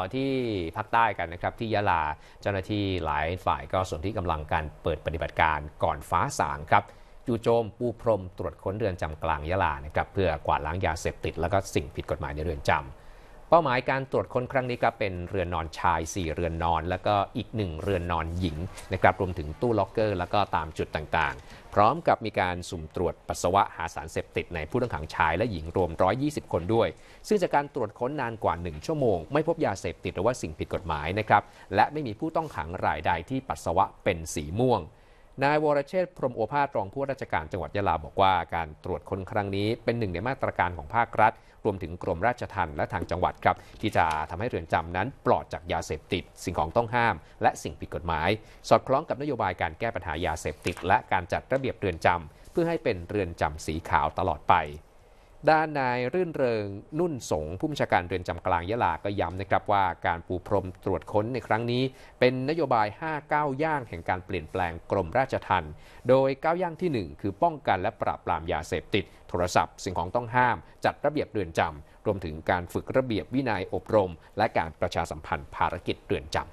ต่อที่ภาคใต้กันนะครับที่ยะลาเจ้าหน้าที่หลายฝ่ายก็ส่วนที่กำลังการเปิดปฏิบัติการก่อนฟ้าสางครับ จู่โจม ปูพรมตรวจค้นเรือนจำกลางยะลานะครับ เพื่อกวาดล้างยาเสพติดและก็สิ่งผิดกฎหมายในเรือนจำป้าหมายการตรวจค้นครั้งนี้ก็เป็นเรือนนอนชาย 4 เรือนนอน แล้วก็อีก 1 เรือนนอนหญิง นะครับ รวมถึงตู้ล็อกเกอร์ แล้วก็ตามจุดต่างๆ พร้อมกับมีการสุ่มตรวจปัสสาวะหาสารเสพติดในผู้ต้องขังชายและหญิงรวม 120 คนด้วย ซึ่งจากการตรวจค้นนานกว่า 1 ชั่วโมงไม่พบยาเสพติดหรือว่าสิ่งผิดกฎหมายนะครับและไม่มีผู้ต้องขังรายใดที่ปัสสาวะเป็นสีม่วงนายวรเชษพรมโอภาสรองผู้ราชการจังหวัดยะลาบอกว่า การตรวจค้นครั้งนี้ เป็นหนึ่งในมาตรการของภาครัฐรวมถึงกรมราชทัณฑ์และทางจังหวัดครับที่จะทำให้เรือนจำนั้นปลอดจากยาเสพติดสิ่งของต้องห้ามและสิ่งผิดกฎหมายสอดคล้องกับนโยบายการแก้ปัญหายาเสพติดและการจัดระเบียบเรือนจำเพื่อให้เป็นเรือนจำสีขาวตลอดไปด้านนายรื่นเริงนุ่นสงผู้บัญชาการเรือนจำกลางยะลาก็ย้ำนะครับว่าการปูพรมตรวจค้นในครั้งนี้ เป็นนโยบาย5ก้วย่างแห่งการเปลี่ยนแปลงกรมราชทัณฑ์โดยก้วย่างที่ 1 คือป้องกันและปราบปรามยาเสพติดโทรศัพท์สิ่งของต้องห้ามจัดระเบียบเรือนจำ รวมถึงการฝึกระเบียบวินัยอบรมและการประชาสัมพันธ์ภารกิจเรือนจำ